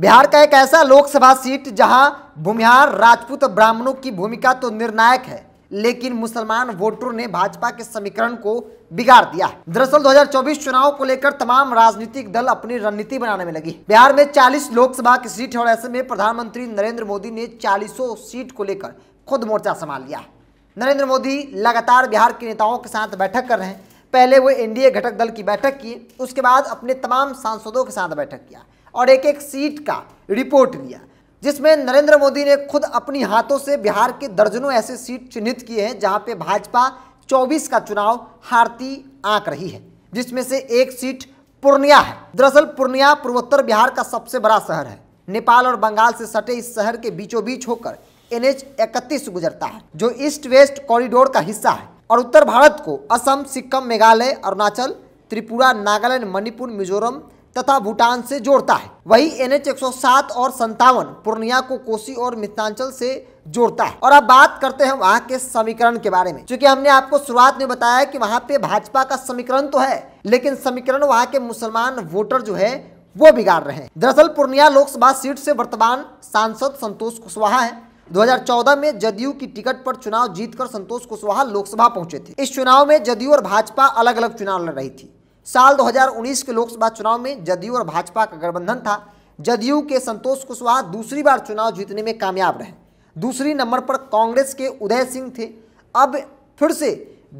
बिहार का एक ऐसा लोकसभा सीट जहां भूमिहार राजपूत ब्राह्मणों की भूमिका तो निर्णायक है लेकिन मुसलमान वोटरों ने भाजपा के समीकरण को बिगाड़ दिया है दरअसल 2024 चुनाव को लेकर तमाम राजनीतिक दल अपनी रणनीति बनाने में लगी बिहार में 40 लोकसभा की सीट है और ऐसे में प्रधानमंत्री नरेंद्र मोदी ने चालीसों सीट को लेकर खुद मोर्चा संभाल लिया नरेंद्र मोदी लगातार बिहार के नेताओं के साथ बैठक कर रहे हैं पहले वो एनडीए घटक दल की बैठक की उसके बाद अपने तमाम सांसदों के साथ बैठक किया और एक एक सीट का रिपोर्ट लिया जिसमें नरेंद्र मोदी ने खुद अपनी हाथों से बिहार के दर्जनों ऐसे सीट चिन्हित किए हैं जहां पे भाजपा 24 का चुनाव हारती आंक रही है जिसमें से एक सीट पूर्णिया है दरअसल पूर्णिया पूर्वोत्तर बिहार का सबसे बड़ा शहर है नेपाल और बंगाल से सटे इस शहर के बीचों बीच होकर एन एच इकतीस गुजरता है जो ईस्ट वेस्ट कॉरिडोर का हिस्सा है और उत्तर भारत को असम सिक्किम मेघालय अरुणाचल त्रिपुरा नागालैंड मणिपुर मिजोरम तथा भूटान से जोड़ता है वही एन एच और संतावन पूर्णिया को कोसी और मिथिलांचल से जोड़ता है और अब बात करते हैं वहाँ के समीकरण के बारे में क्योंकि हमने आपको शुरुआत में बताया कि वहाँ पे भाजपा का समीकरण तो है लेकिन समीकरण वहाँ के मुसलमान वोटर जो है वो बिगाड़ रहे हैं दरअसल पूर्णिया लोकसभा सीट से वर्तमान सांसद संतोष कुशवाहा है 2014 में जदयू की टिकट पर चुनाव जीतकर संतोष कुशवाहा लोकसभा पहुंचे थे इस चुनाव में जदयू और भाजपा अलग अलग चुनाव लड़ रही थी साल 2019 के लोकसभा चुनाव में जदयू और भाजपा का गठबंधन था जदयू के संतोष कुशवाहा दूसरी बार चुनाव जीतने में कामयाब रहे दूसरी नंबर पर कांग्रेस के उदय सिंह थे अब फिर से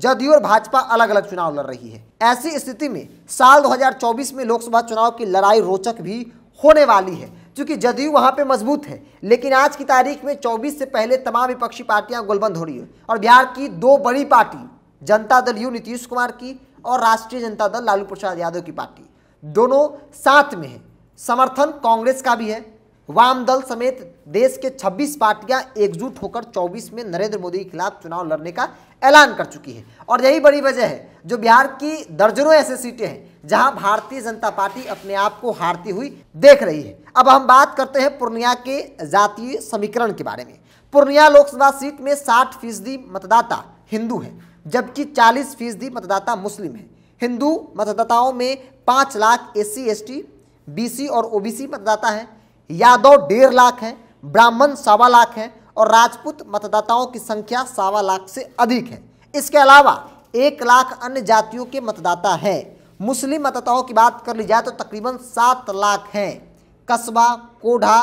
जदयू और भाजपा अलग अलग चुनाव लड़ रही है ऐसी स्थिति में साल 2024 में लोकसभा चुनाव की लड़ाई रोचक भी होने वाली है क्योंकि जदयू वहाँ पे मजबूत है लेकिन आज की तारीख में 24 से पहले तमाम विपक्षी पार्टियां गोलबंद हो रही है और बिहार की दो बड़ी पार्टी जनता दल यू नीतीश कुमार की और राष्ट्रीय जनता दल लालू प्रसाद यादव की पार्टी दोनों साथ में है समर्थन कांग्रेस का भी है वाम दल समेत देश के 26 पार्टियां एकजुट होकर 24 में नरेंद्र मोदी के खिलाफ चुनाव लड़ने का ऐलान कर चुकी है और यही बड़ी वजह है जो बिहार की दर्जनों ऐसी सीटें हैं जहां भारतीय जनता पार्टी अपने आप को हारती हुई देख रही है अब हम बात करते हैं पूर्णिया के जातीय समीकरण के बारे में पूर्णिया लोकसभा सीट में साठ फीसदी मतदाता हिंदू हैं जबकि चालीस फीसदी मतदाता मुस्लिम हैं हिंदू मतदाताओं में पाँच lakh S C S T B C और ओ बी सी मतदाता हैं यादव डेढ़ लाख हैं ब्राह्मण सवा लाख हैं और राजपूत मतदाताओं की संख्या सवा लाख से अधिक है इसके अलावा एक लाख अन्य जातियों के मतदाता हैं मुस्लिम मतदाताओं की बात कर ली जाए तो तकरीबन सात लाख हैं कस्बा कोढ़ा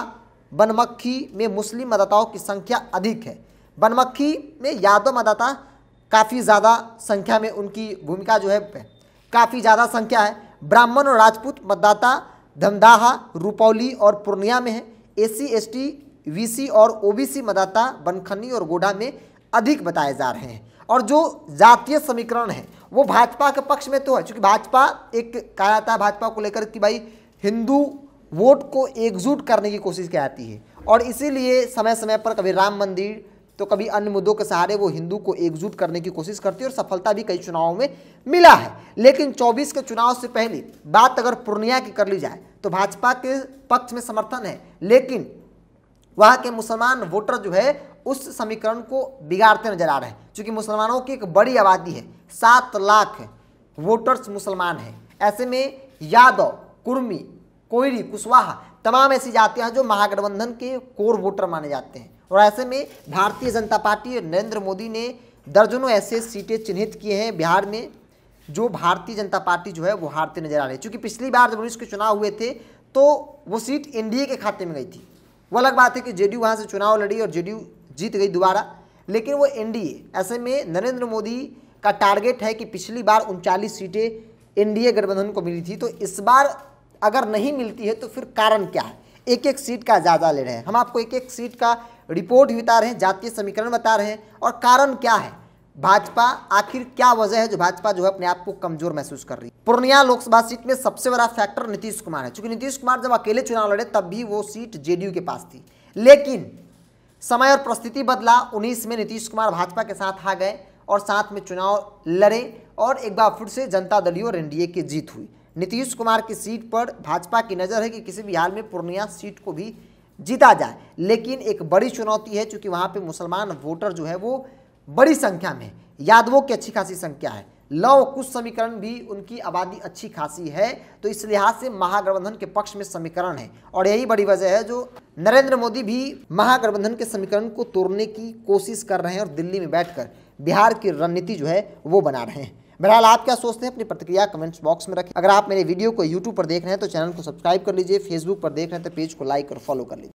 बनमक्खी में मुस्लिम मतदाताओं की संख्या अधिक है बनमक्खी में यादव मतदाता काफ़ी ज़्यादा संख्या में उनकी भूमिका जो है काफ़ी ज़्यादा संख्या है ब्राह्मण और राजपूत मतदाता धमदाहा रुपौली और पूर्णिया में है A C S T V C और ओ बी सी मतदाता बनखनी और गोडा में अधिक बताए जा रहे हैं और जो जातीय समीकरण है वो भाजपा के पक्ष में तो है क्योंकि भाजपा एक कहा जाता है भाजपा को लेकर कि भाई हिंदू वोट को एकजुट करने की कोशिश की जाती है और इसीलिए समय समय पर कभी राम मंदिर तो कभी अन्य मुद्दों के सहारे वो हिंदू को एकजुट करने की कोशिश करती है और सफलता भी कई चुनावों में मिला है लेकिन 24 के चुनाव से पहले बात अगर पूर्णिया की कर ली जाए तो भाजपा के पक्ष में समर्थन है लेकिन वहाँ के मुसलमान वोटर जो है उस समीकरण को बिगाड़ते नजर आ रहे हैं क्योंकि मुसलमानों की एक बड़ी आबादी है सात लाख वोटर्स मुसलमान हैं ऐसे में यादव कुर्मी कोयरी कुशवाहा तमाम ऐसी जातियाँ जो महागठबंधन के कोर वोटर माने जाते हैं और ऐसे में भारतीय जनता पार्टी और नरेंद्र मोदी ने दर्जनों ऐसे सीटें चिन्हित किए हैं बिहार में जो भारतीय जनता पार्टी जो है वो हारते नजर आ रही है चूँकि पिछली बार जब उन्नीस के चुनाव हुए थे तो वो सीट एनडीए के खाते में गई थी वो अलग बात है कि जेडीयू वहाँ से चुनाव लड़ी और जेडीयू जीत गई दोबारा लेकिन वो एनडीए ऐसे में नरेंद्र मोदी का टारगेट है कि पिछली बार उनचालीस सीटें एनडीए गठबंधन को मिली थी तो इस बार अगर नहीं मिलती है तो फिर कारण क्या है एक एक सीट का जायजा ले रहे हैं हम आपको एक एक सीट का रिपोर्ट भी बता रहे हैं जातीय समीकरण बता रहे हैं और कारण क्या है भाजपा आखिर क्या वजह है जो भाजपा जो है अपने आप को कमजोर महसूस कर रही है पूर्णिया लोकसभा सीट में सबसे बड़ा फैक्टर नीतीश कुमार है चूंकि नीतीश कुमार जब अकेले चुनाव लड़े तब भी वो सीट जेडीयू के पास थी लेकिन समय और परिस्थिति बदला उन्नीस में नीतीश कुमार भाजपा के साथ आ गए और साथ में चुनाव लड़े और एक बार फिर से जनता दलीय और एनडीए की जीत हुई नीतीश कुमार की सीट पर भाजपा की नज़र है कि किसी भी हाल में पूर्णिया सीट को भी जीता जाए लेकिन एक बड़ी चुनौती है चूँकि वहाँ पे मुसलमान वोटर जो है वो बड़ी संख्या में यादवों की अच्छी खासी संख्या है लव कुछ समीकरण भी उनकी आबादी अच्छी खासी है तो इस लिहाज से महागठबंधन के पक्ष में समीकरण है और यही बड़ी वजह है जो नरेंद्र मोदी भी महागठबंधन के समीकरण को तोड़ने की कोशिश कर रहे हैं और दिल्ली में बैठकर बिहार की रणनीति जो है वो बना रहे हैं बहरहाल आप क्या सोचते हैं अपनी प्रतिक्रिया कमेंट्स बॉक्स में रखें अगर आप मेरे वीडियो को यूट्यूब पर देख रहे हैं तो चैनल को सब्सक्राइब कर लीजिए फेसबुक पर देख रहे हैं तो पेज को लाइक और फॉलो कर लीजिए